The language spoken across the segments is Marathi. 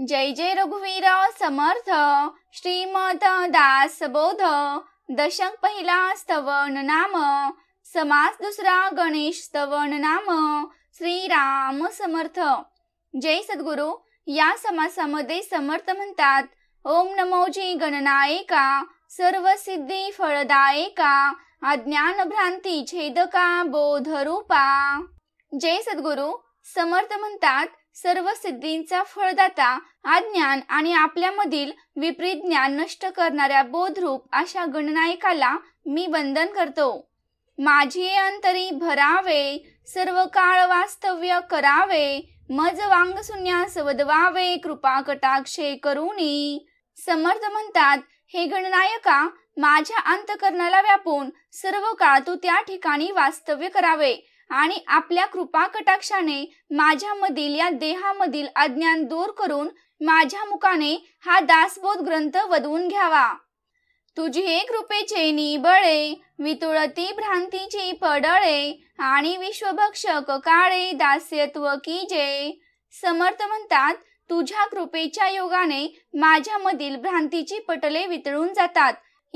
जय जय रघुवीर समर्थ श्रीमत बोध दशक पहिला स्तवन नाम समास दुसरा गणेश स्तवन नाम श्रीराम समर्थ जय सद्गुरु या समासामध्ये समर्थ म्हणतात ओम नमोजी गणनायिका सर्व सिद्धी फळदायिका अज्ञान भ्रांती छेदका बोधरूपा जय सद्गुरु समर्थ म्हणतात सर्व सिद्धींचा फळदाता आज्ञान आणि आपल्यामधील विपरीत ज्ञान नष्ट करणाऱ्या बोधरूप अशा गणनायकाला मी वंदन करतो माझी अंतरी भरावे सर्व काळ वास्तव्य करावे मज वांग सुन्यास वदवावे कृपा कटाक्षे करुणी समर्थ म्हणतात हे गणनायका माझ्या अंतकरणाला व्यापून सर्व काळ तू त्या ठिकाणी वास्तव्य करावे आणि आपल्या कृपा कटाक्षाने माझ्यामधील या देहामधील अज्ञान दूर करून माझ्या मुखाने हा दासबोध ग्रंथ वधवून घ्यावा तुझी हे कृपेचे निबळे वितुळती भ्रांतीची पडळे आणि विश्वभक्षक काळे दास्यत्व की जे समर्थ म्हणतात तुझ्या कृपेच्या योगाने माझ्यामधील भ्रांतीची पटले वितळून जातात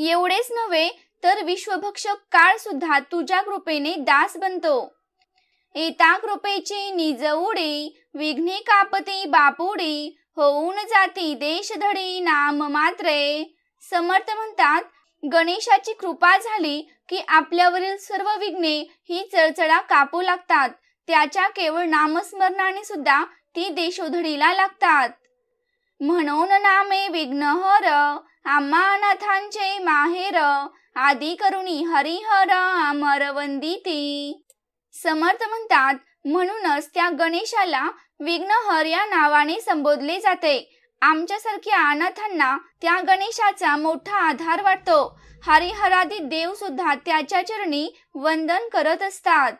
एवढेच नव्हे तर विश्वभक्षक काळ सुद्धा तुझ्या कृपेने दास बनतो एता कृपेची निज उडी विघ्ने कापती बापुडी होऊन जाती धडी नाम मात्रे समर्थ म्हणतात गणेशाची कृपा झाली की आपल्यावरील सर्व विघ्ने ही चळचळा कापू लागतात त्याच्या केवळ नामस्मरणाने सुद्धा ती देशोधडीला लागतात म्हणून नामे विघ्नहर आम्हा अनाथांचे माहेर आदी करुणी हरिहर अमर वंदिती समर्थ म्हणतात म्हणूनच त्या गणेशाला विघ्नहर या नावाने संबोधले जाते आमच्यासारख्या अनाथांना त्या गणेशाचा मोठा आधार वाटतो हरिहरादी देव सुद्धा त्याच्या चरणी वंदन करत असतात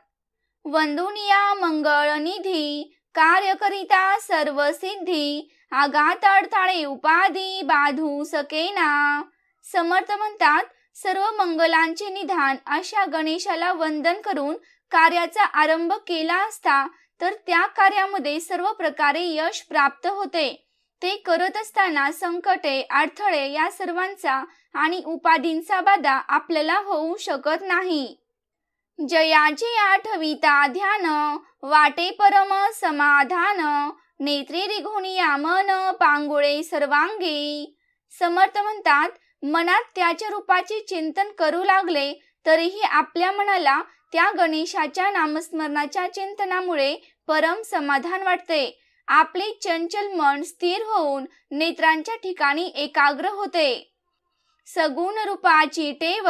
वंदुनिया मंगळ निधी कार्यकरिता सर्व सिद्धी आघात अडथाळे उपाधी बाधू सकेना समर्थ म्हणतात सर्व मंगलांचे निधान अशा गणेशाला वंदन करून कार्याचा आरंभ केला असता तर त्या कार्यामध्ये सर्व प्रकारे यश प्राप्त होते ते करत असताना संकटे अडथळे या सर्वांचा आणि उपाधींचा बाधा आपल्याला होऊ शकत नाही जयाची आठविता ध्यान वाटे परम समाधान नेत्री रिघोनिया मन पांगुळे सर्वांगी समर्थ म्हणतात मनात त्याच्या रूपाचे चिंतन करू लागले तरीही आपल्या मनाला त्या गणेशाच्या नामस्मरणाच्या चिंतनामुळे परम समाधान वाटते आपले चंचल मन स्थिर होऊन नेत्रांच्या ठिकाणी एकाग्र होते सगुण रूपाची टेव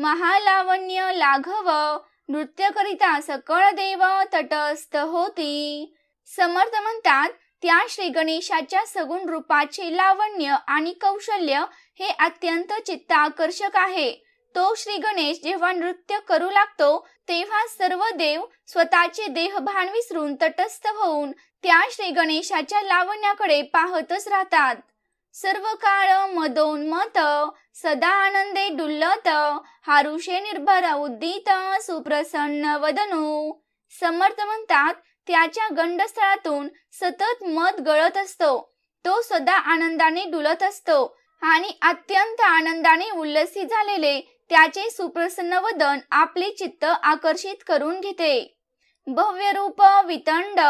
महालावण्य लाघव नृत्य करिता सकळ देव तटस्थ होती समर्थ म्हणतात त्या श्री गणेशाच्या सगुण रूपाचे लावण्य आणि कौशल्य हे अत्यंत चित्ताकर्षक आहे तो श्री गणेश जेव्हा नृत्य करू लागतो तेव्हा सर्व देव स्वतःचे देहभान विसरून तटस्थ होऊन त्या श्री गणेशाच्या लावण्याकडे पाहतच राहतात सर्व काळ मदोन्मत सदा आनंदे डुल्लत हारुषे निर्भर उद्दीत सुप्रसन्न वदनू समर्थ म्हणतात त्याच्या गंडस्थळातून सतत मत गळत असतो तो सदा आनंदाने डुलत असतो आणि अत्यंत आनंदाने उल्लसित झालेले त्याचे सुप्रसन्न वदन आपले चित्त आकर्षित करून घेते भव्य रूप वितंड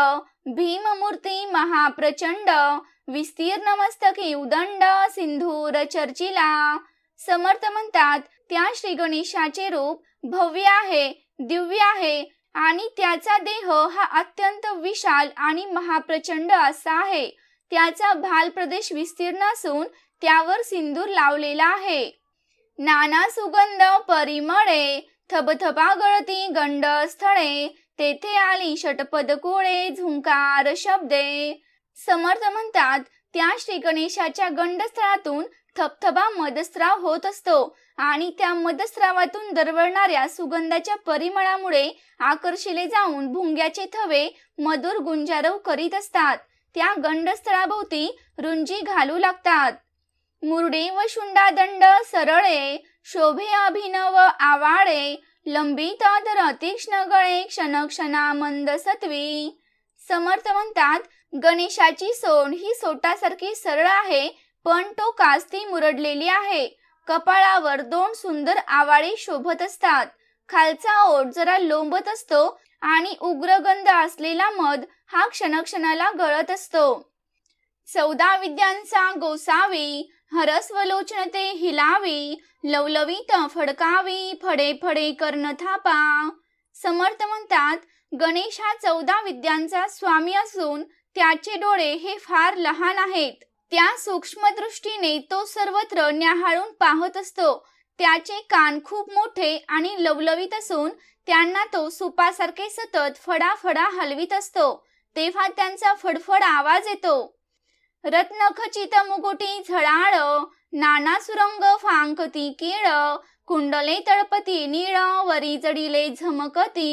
भीममूर्ती महाप्रचंड विस्तीर्ण मस्तकी उदंड सिंधूर चर्चिला समर्थ म्हणतात त्या श्री गणेशाचे रूप भव्य आहे दिव्य आहे आणि त्याचा देह हा अत्यंत विशाल आणि महाप्रचंड असा आहे त्याचा भाल प्रदेश विस्तीर्ण असून त्यावर सिंदूर लावलेला आहे नाना सुगंध परिमळे थबथबा गळती गंड स्थळे तेथे आली षटपद कोळे झुंकार शब्दे समर्थ म्हणतात त्या श्री गणेशाच्या गंडस्थळातून थपथबा मदस्राव होत असतो आणि त्या मदस्रावातून दरवळणाऱ्या सुगंधाच्या परिमळामुळे आकर्षिले जाऊन भुंग्याचे थवे मधुर गुंजारव करीत असतात त्या गंडस्थळाभोवती रुंजी घालू लागतात मुरडे व दंड सरळे शोभे अभिनव आवाळे लंबितात रतीक्ष्ण गळे क्षणक्षणा मंद सत्वी समर्थ म्हणतात गणेशाची सोन ही सोटासारखी सरळ आहे पण तो कास्ती मुरडलेली आहे कपाळावर दोन सुंदर आवाळे शोभत असतात खालचा ओठ जरा लोंबत असतो आणि उग्रगंध असलेला मध हा क्षणक्षणाला गळत असतो चौदा विद्यांचा गोसावी हरस्वलोचनते हिलावी लवलवीत फडकावी फडे फडे कर्ण थापा समर्थ म्हणतात गणेश हा चौदा विद्यांचा स्वामी असून त्याचे डोळे हे फार लहान आहेत त्या सूक्ष्म दृष्टीने तो सर्वत्र न्याहाळून पाहत असतो त्याचे कान खूप मोठे आणि लवलवीत असून त्यांना तो सुपासारखे सतत फडाफडा हलवीत असतो तेव्हा त्यांचा फडफड आवाज येतो रत्नखचित मुकुटी झळाळ नाना सुरंग फांकती केळ कुंडले तळपती निळ वरी जडीले झमकती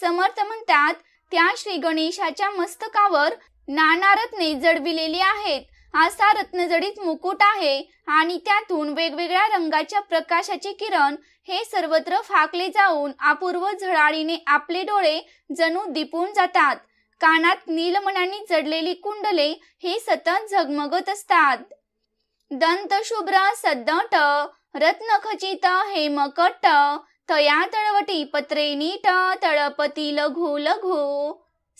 समर्थ म्हणतात त्या श्री गणेशाच्या मस्तकावर नाना रत्ने जडविलेली आहेत असा रत्नजडित मुकुट आहे आणि त्यातून वेगवेगळ्या रंगाच्या प्रकाशाचे किरण हे सर्वत्र फाकले जाऊन अपूर्व झळाळीने आपले डोळे जणू दिपून जातात कानात नीलमणांनी जडलेली कुंडले हे सतत झगमगत असतात दंतशुभ्र सद्दट रत्नखचित हेमकट तया तळवटी पत्रे नीट तळपती लघु लघु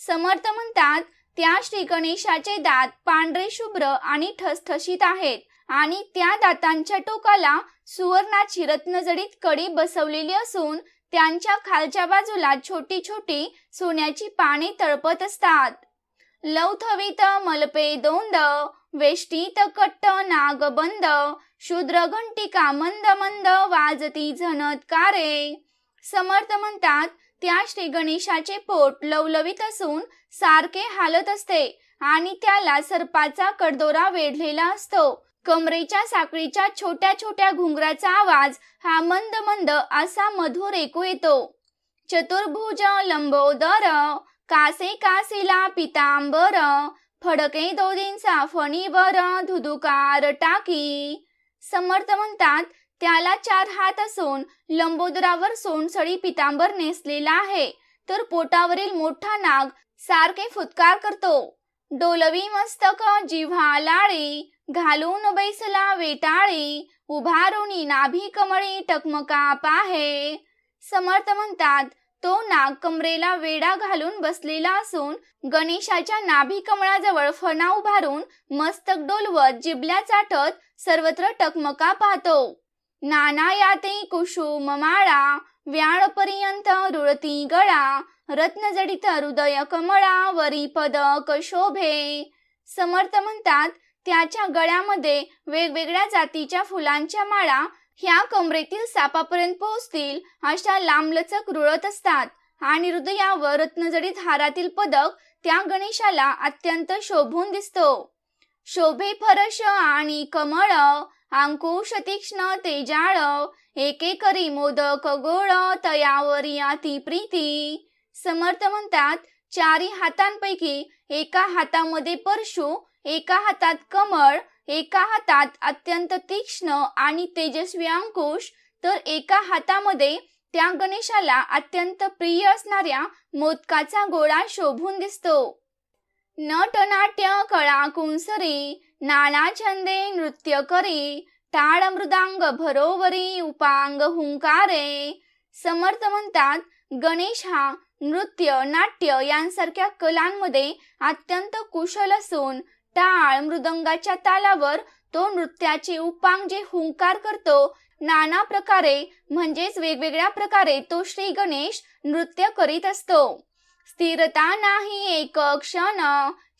समर्थ म्हणतात त्या श्री गणेशाचे दात पांढरे शुभ्र आणि ठसठशीत आहेत आणि त्या दातांच्या टोकाला सुवर्णाची रत्नजडीत कडी बसवलेली असून त्यांच्या खालच्या बाजूला छोटी छोटी सोन्याची पाने तळपत असतात लवथवीत मलपे दोंद वेष्टीत कट्ट नागबंद शूद्र घंटिका मंद मंद वाजती कारे। समर्थ म्हणतात त्या श्री गणेशाचे पोट लवलवित असून सारखे हालत असते आणि त्याला सर्पाचा कडदोरा वेढलेला असतो कमरेच्या साखळीच्या छोट्या छोट्या घुंगराचा आवाज हा मंद मंद असा मधुर ऐकू येतो चतुर्भुज लंबोदर कासे कासेला पितांबर फडके फणीवर धुदुकार टाकी समर्थ म्हणतात त्याला चार हात असून लंबोदरावर सोनसळी पितांबर नेसलेला आहे तर पोटावरील मोठा नाग सारखे फुतकार करतो डोलवी मस्तक जिव्हा लाळी घालून बैसला वेटाळी उभारुणी नाभी कमळी टकमका पाहे समर्थ म्हणतात तो नाग कमरेला वेडा घालून बसलेला असून गणेशाच्या नाभी कमळाजवळ फणा उभारून मस्तक डोलवत जिबल्या चाटत सर्वत्र टकमका पाहतो नाना याते कुसुम माळा पर्यंत रुळती गळा रत्नजडित हृदय कमळा वरी पदक शोभे समर्थ म्हणतात त्याच्या गळ्यामध्ये वेगवेगळ्या जातीच्या फुलांच्या माळा ह्या कमरेतील सापापर्यंत पोहोचतील अशा लांबलचक रुळत असतात आणि हृदयावर रत्नजडीत हारातील पदक त्या गणेशाला अत्यंत शोभून दिसतो शोभे फरश आणि कमळ अंकुश तीक्ष्ण तेजाळ एकेकरी मोदक गोळ तयावर या ती प्रीती समर्थ म्हणतात चारी हातांपैकी एका हातामध्ये परशु एका हातात कमळ एका हातात अत्यंत तीक्ष्ण आणि तेजस्वी अंकुश तर एका हातामध्ये त्या गणेशाला अत्यंत प्रिय असणाऱ्या मोदकाचा गोळा शोभून दिसतो नटनाट्य कळा कुंसरी नाना छंदे नृत्य करी टाळ मृदांग भरोवरी उपांग हुंकारे समर्थ म्हणतात गणेश हा नृत्य नाट्य यांसारख्या कलांमध्ये अत्यंत कुशल असून टाळ मृदंगाच्या तालावर तो नृत्याचे उपांग जे हुंकार करतो नाना प्रकारे म्हणजेच वेगवेगळ्या प्रकारे तो श्री गणेश नृत्य करीत असतो स्थिरता नाही एक क्षण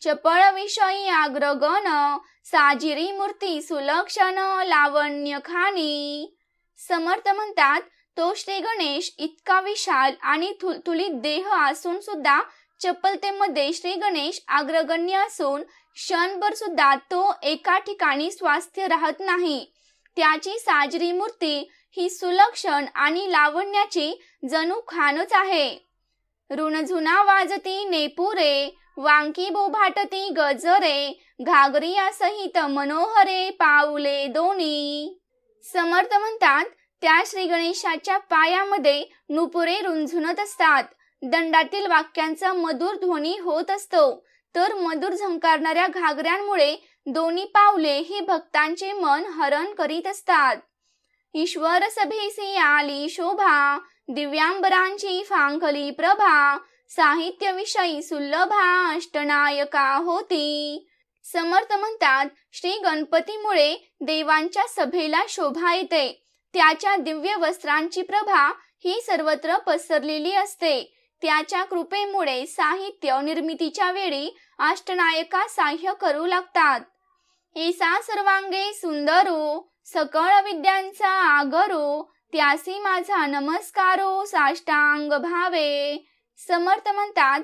चपळ विषयी आग्रगण साजिरी मूर्ती सुलक्षण लावण्य खाणी समर्थ म्हणतात तो श्री गणेश इतका विशाल आणि देह असून सुद्धा चपलतेमध्ये श्री गणेश अग्रगण्य असून क्षणभर सुद्धा तो एका ठिकाणी स्वास्थ्य राहत नाही त्याची साजरी मूर्ती ही सुलक्षण आणि लावण्याची जणू खानच आहे ऋणझुना वाजती नेपुरे वांकी बोभाटती गजरे घागरी असहित मनोहरे पाऊले दोन्ही समर्थ म्हणतात त्या श्री गणेशाच्या पायामध्ये नुपुरे रुंझुनत असतात दंडातील वाक्यांचा मधुर ध्वनी होत असतो तर मधुर झंकारणाऱ्या घागऱ्यांमुळे दोन्ही पावले ही भक्तांचे मन हरण करीत असतात ईश्वर सभेसी आली शोभा दिव्यांबरांची फांगली प्रभा साहित्य विषयी सुलभा अष्टनायका होती समर्थ म्हणतात श्री गणपतीमुळे देवांच्या सभेला शोभा येते त्याच्या दिव्य वस्त्रांची प्रभा ही सर्वत्र पसरलेली असते त्याच्या कृपेमुळे साहित्य निर्मितीच्या वेळी अष्टनायका साह्य करू लागतात ईसा सर्वांगे सुंदरो सकळ विद्यांचा आगरू त्यासी माझा नमस्कारो साष्टांग भावे समर्थ म्हणतात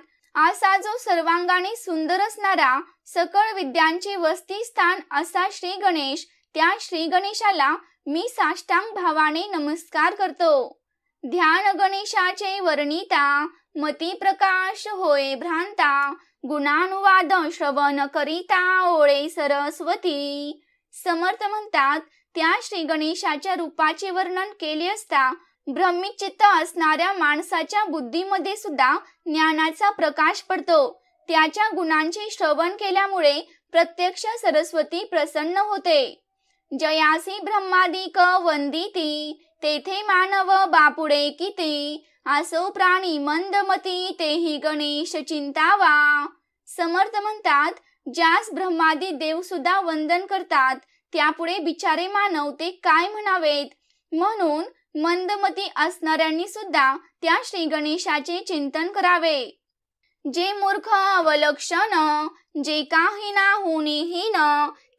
असा जो सर्वांगाने सुंदर असणारा सकळ विद्यांची वस्ती स्थान असा श्री गणेश त्या श्री गणेशाला मी साष्टांग भावाने नमस्कार करतो ध्यान गणेशाचे वर्णिता मती प्रकाश होय भ्रांता गुणानुवाद श्रवण करिता ओळे सरस्वती समर्थ म्हणतात त्या श्री गणेशाच्या रूपाचे वर्णन केले असता चित्त असणाऱ्या माणसाच्या बुद्धीमध्ये सुद्धा ज्ञानाचा प्रकाश पडतो त्याच्या गुणांचे श्रवण केल्यामुळे प्रत्यक्ष सरस्वती प्रसन्न होते जयासी ब्रह्मादिक वंदिती तेथे मानव बापुडे किती असो प्राणी मंदमती तेही गणेश चिंतावा समर्थ म्हणतात ज्यास ब्रह्मादी देव सुद्धा वंदन करतात त्यापुढे बिचारे मानव ते काय म्हणावेत म्हणून मंदमती असणाऱ्यांनी सुद्धा त्या श्री गणेशाचे चिंतन करावे जे मूर्ख अवलक्षण जे काही ना होणे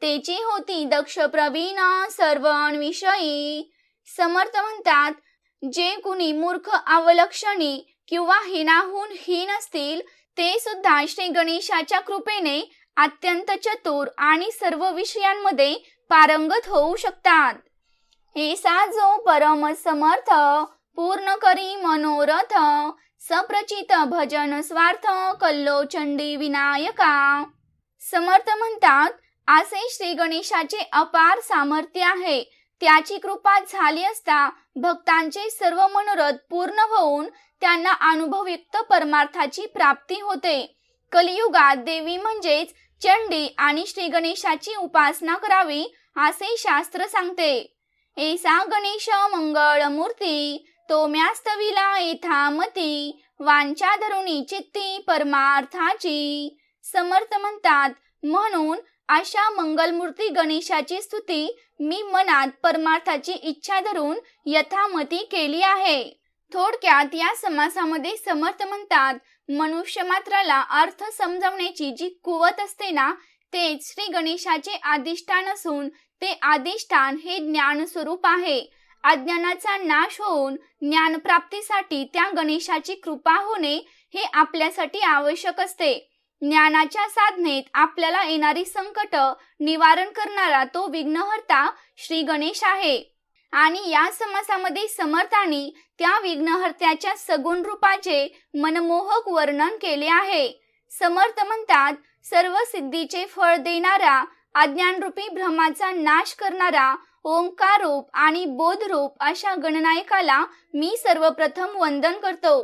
तेची होती दक्ष प्रवीण सर्व विषयी समर्थ म्हणतात जे कुणी मूर्ख अवलक्षणी किंवा हिनाहून हीन असतील ते सुद्धा श्री गणेशाच्या कृपेने अत्यंत चतुर आणि सर्व विषयांमध्ये पारंगत होऊ शकतात हे साजो परम समर्थ पूर्ण करी मनोरथ सप्रचित भजन स्वार्थ कल्लो चंडी विनायका समर्थ म्हणतात असे श्री गणेशाचे अपार सामर्थ्य आहे त्याची कृपा झाली असता भक्तांचे सर्व मनोरथ पूर्ण होऊन त्यांना अनुभवयुक्त परमार्थाची प्राप्ती होते कलियुगात देवी म्हणजेच चंडी आणि श्री गणेशाची उपासना करावी असे शास्त्र सांगते एसा गणेश मंगळ मूर्ती तो म्यास्तविला येथा मती वांचा धरुणी चित्ती परमार्थाची समर्थ म्हणतात म्हणून अशा मंगलमूर्ती गणेशाची स्तुती मी मनात परमार्थाची इच्छा धरून यथामती केली आहे थोडक्यात या समासामध्ये समर्थ म्हणतात मनुष्य मात्राला अर्थ समजवण्याची जी कुवत असते ना ते श्री गणेशाचे आदिष्ठान असून ते आदिष्ठान हे ज्ञान स्वरूप आहे अज्ञानाचा नाश होऊन ज्ञानप्राप्तीसाठी त्या गणेशाची कृपा होणे हे आपल्यासाठी आवश्यक असते ज्ञानाच्या साधनेत आपल्याला येणारी संकट निवारण करणारा तो विघ्नहर्ता श्री गणेश आहे आणि या समासामध्ये समर्थांनी त्या विघ्नहर्त्याच्या सगुण रूपाचे मनमोहक वर्णन केले आहे समर्थ म्हणतात सर्व सिद्धीचे फळ देणारा अज्ञानरूपी भ्रमाचा नाश करणारा ओंकार रूप आणि बोध रूप अशा गणनायकाला मी सर्वप्रथम वंदन करतो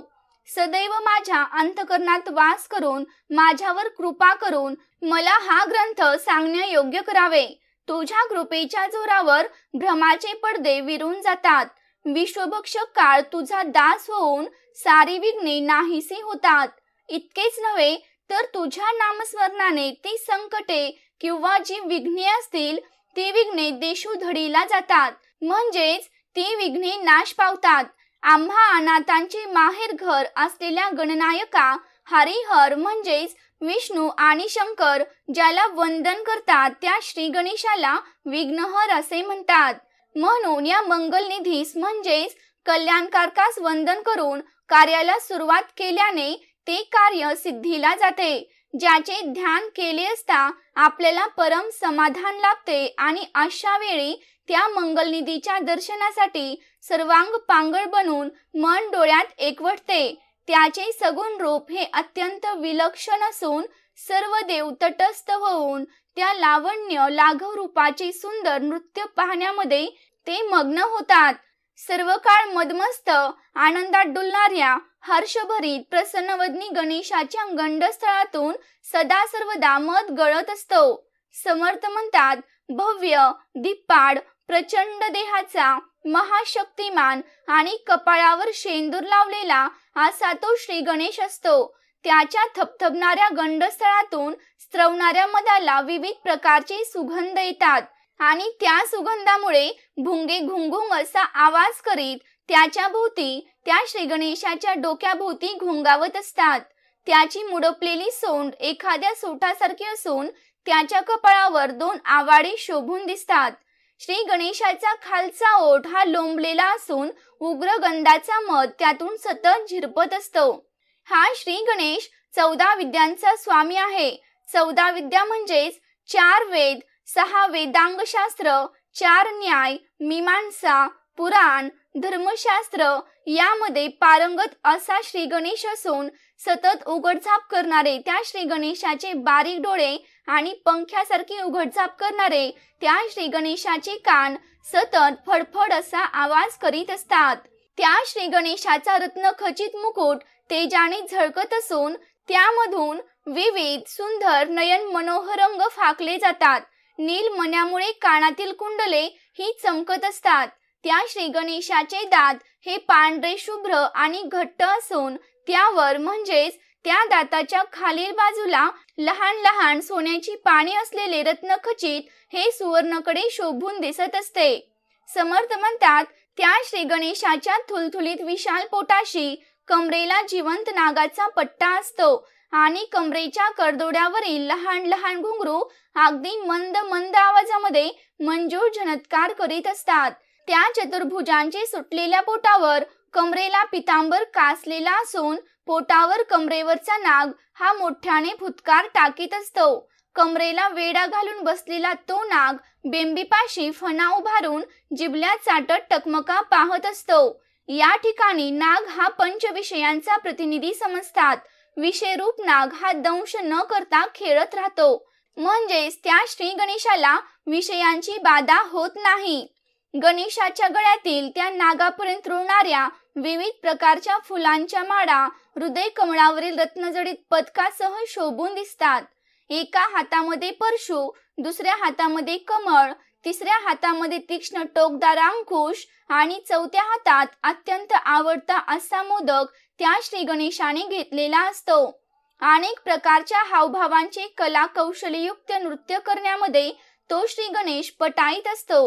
सदैव माझ्या अंतकरणात वास करून माझ्यावर कृपा करून मला हा ग्रंथ सांगणे योग्य करावे तुझ्या कृपेच्या जोरावर भ्रमाचे पडदे विरून जातात विश्वभक्षक काळ तुझा दास होऊन सारी विघ्ने नाहीसी होतात इतकेच नव्हे तर तुझ्या नामस्मरणाने ती संकटे किंवा जी विघ्ने असतील ती विघ्ने देशू धडीला जातात म्हणजेच ती विघ्ने नाश पावतात आम्हा अनाथांचे माहेर घर असलेल्या गणनायका हरिहर म्हणजेच विष्णू आणि शंकर ज्याला वंदन करतात त्या श्री गणेशाला विघ्नहर असे म्हणतात म्हणून या मंगल निधीस म्हणजेच कल्याणकारकास वंदन करून कार्याला सुरुवात केल्याने ते कार्य सिद्धीला जाते ज्याचे ध्यान केले असता आपल्याला परम समाधान लागते आणि अशा वेळी त्या मंगलनिधीच्या दर्शनासाठी सर्वांग पांगळ बनून मन डोळ्यात एकवटते त्याचे सगुण रूप हे अत्यंत विलक्षण असून सर्व देव तटस्थ होऊन त्या लावण्य लाघव रूपाचे सुंदर नृत्य पाहण्यामध्ये ते मग्न होतात सर्व काळ मदमस्त आनंदात डुलणाऱ्या हर्षभरीत प्रसन्नवदनी गणेशाच्या गंडस्थळातून सदा सर्वदा मध गळत असतो समर्थ म्हणतात भव्य दिपाड प्रचंड देहाचा महाशक्तिमान आणि कपाळावर शेंदूर लावलेला असा तो श्री गणेश असतो त्याच्या थपथपणाऱ्या गंडस्थळातून स्त्रवणाऱ्या मधाला विविध प्रकारचे सुगंध येतात आणि त्या सुगंधामुळे भुंगे घुंगुंग असा आवाज करीत त्याच्या भोवती त्या श्री श्रीगणेशाच्या डोक्याभोवती घुंगावत असतात त्याची मुडपलेली सोंड एखाद्या सोटासारखी असून त्याच्या कपाळावर दोन आवाडे शोभून दिसतात श्री गणेशाचा खालचा ओठ हा लोंबलेला असून उग्र गंधाचा मध त्यातून सतत झिरपत असतो हा श्री गणेश चौदा विद्यांचा स्वामी आहे चौदा विद्या म्हणजेच चार वेद सहा वेदांगशास्त्र चार न्याय मीमांसा पुराण धर्मशास्त्र यामध्ये पारंगत असा श्री गणेश असून सतत उघडझाप करणारे त्या श्री गणेशाचे बारीक डोळे आणि पंख्यासारखी उघडझाप करणारे त्या श्री गणेशाचे कान सतत फडफड असा आवाज करीत असतात त्या श्री गणेशाचा रत्न खचित मुकुट तेजाने झळकत असून त्यामधून विविध सुंदर नयन मनोहरंग फाकले जातात नील नीलमण्यामुळे कानातील कुंडले ही चमकत असतात त्या श्री गणेशाचे दात हे पांढरे शुभ्र आणि घट्ट असून त्यावर म्हणजेच त्या दाताच्या खालील बाजूला लहान लहान सोन्याची पाने असलेले रत्न खचित हे सुवर्णकडे शोभून दिसत असते समर्थ म्हणतात त्या श्री गणेशाच्या थुलथुलीत विशाल पोटाशी कमरेला जिवंत नागाचा पट्टा असतो आणि कमरेच्या करदोड्यावरील लहान लहान घुंगरू अगदी मंद मंद आवाजामध्ये मंजूर झनत्कार करीत असतात त्या चतुर्भुजांचे सुटलेल्या पोटावर कमरेला पितांबर कासलेला असून पोटावर कमरेवरचा नाग हा मोठ्याने फुतकार टाकीत असतो कमरेला वेडा घालून बसलेला तो नाग बेंबीपाशी फणा उभारून जिबल्या चाटत टकमका पाहत असतो या ठिकाणी नाग हा पंच विषयांचा प्रतिनिधी समजतात विषयरूप नाग हा दंश न करता खेळत राहतो म्हणजेच त्या श्री गणेशाला विषयांची बाधा होत नाही गणेशाच्या गळ्यातील त्या नागापर्यंत रुळणाऱ्या विविध प्रकारच्या फुलांच्या माळा हृदय कमळावरील रत्नजडित पदकासह शोभून दिसतात एका हातामध्ये परशु दुसऱ्या हातामध्ये कमळ तिसऱ्या हातामध्ये तीक्ष्ण टोकदार अंकुश आणि चौथ्या हातात अत्यंत आवडता असा मोदक त्या श्री गणेशाने घेतलेला असतो अनेक प्रकारच्या हावभावांचे कला कौशल्ययुक्त नृत्य करण्यामध्ये तो श्री गणेश पटाईत असतो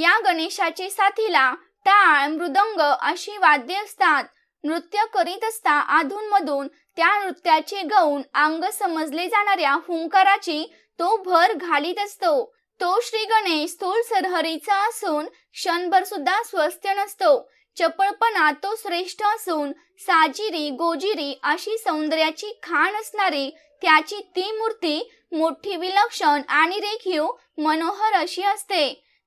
या गणेशाचे साथीला टाळ मृदंग अशी वाद्ये असतात नृत्य करीत असता आधूनमधून त्या नृत्याचे गौण अंग समजले जाणाऱ्या हुंकाराची तो भर घालीत असतो तो श्री गणेश स्थूल सरहरीचा असून क्षणभर सुद्धा स्वस्थ नसतो चपळपणा तो श्रेष्ठ असून साजिरी गोजिरी अशी सौंदर्याची खाण असणारी त्याची ती मूर्ती मोठी विलक्षण आणि रेखीव मनोहर अशी असते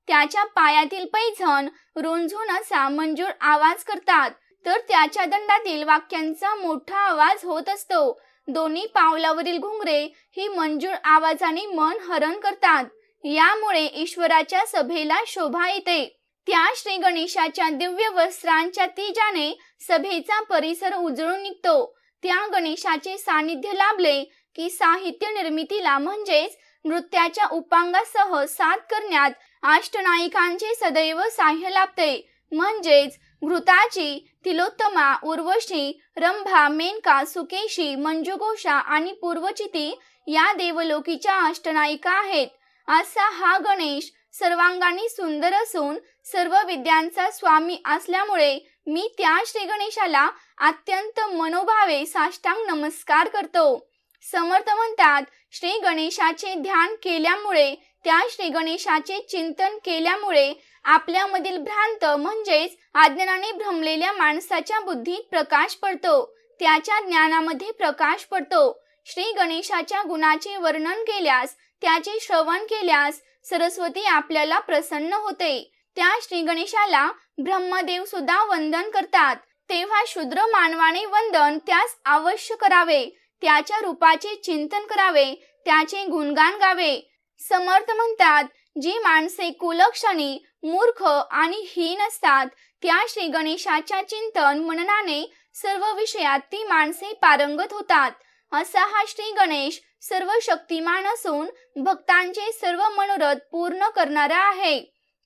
त्याच्या पायातील पैजण रोंझून सामंजूर आवाज करतात तर त्याच्या दंडातील वाक्यांचा मोठा आवाज होत असतो दोन्ही पावलावरील घुंगरे ही मंजूर आवाजाने मन हरण करतात यामुळे ईश्वराच्या सभेला शोभा येते त्या श्री गणेशाच्या दिव्य वस्त्रांच्या तीजाने सभेचा परिसर उजळून निघतो त्या गणेशाचे सानिध्य लाभले की साहित्य निर्मितीला म्हणजेच नृत्याच्या उपांगासह साथ करण्यात अष्टनायिकांचे सदैव साह्य लाभते म्हणजेच भृताची तिलोत्तमा उर्वशी रंभा मेनका सुकेशी मंजुगोषा आणि पूर्वचिती या देवलोकीच्या अष्टनायिका आहेत असा हा गणेश सर्वांगानी सुंदर असून सर्व विद्यांचा स्वामी असल्यामुळे मी त्या श्री गणेशाला अत्यंत मनोभावे साष्टांग नमस्कार करतो समर्थ श्री गणेशाचे ध्यान केल्यामुळे त्या श्री गणेशाचे चिंतन केल्यामुळे आपल्यामधील भ्रांत म्हणजेच अज्ञानाने भ्रमलेल्या माणसाच्या बुद्धीत प्रकाश पडतो त्याच्या ज्ञानामध्ये प्रकाश पडतो श्री गणेशाच्या गुणाचे वर्णन केल्यास त्याचे श्रवण केल्यास सरस्वती आपल्याला प्रसन्न होते त्या श्री गणेशाला ब्रह्मदेव सुद्धा वंदन करतात तेव्हा शूद्र मानवाने वंदन त्यास अवश्य करावे त्याच्या रूपाचे चिंतन करावे त्याचे गुणगान गावे समर्थ म्हणतात जी माणसे कुलक्षणी मूर्ख आणि हीन असतात त्या श्री गणेशाच्या चिंतन मननाने सर्व विषयात ती माणसे पारंगत होतात असा हा श्री गणेश सर्व शक्तिमान असून भक्तांचे सर्व मनोरथ पूर्ण करणारा आहे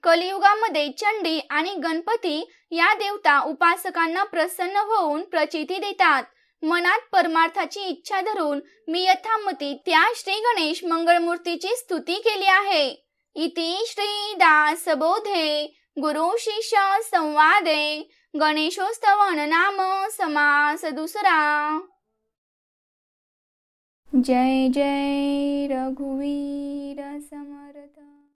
कलियुगामध्ये चंडी आणि गणपती या देवता उपासकांना प्रसन्न होऊन प्रचिती देतात मनात परमार्थाची इच्छा धरून मी यथामती त्या श्री गणेश मंगळमूर्तीची स्तुती केली आहे इति श्री बोधे गुरु शिष्य संवादे गणेशोत्सव नाम समास दुसरा जय जय रघुवीर सम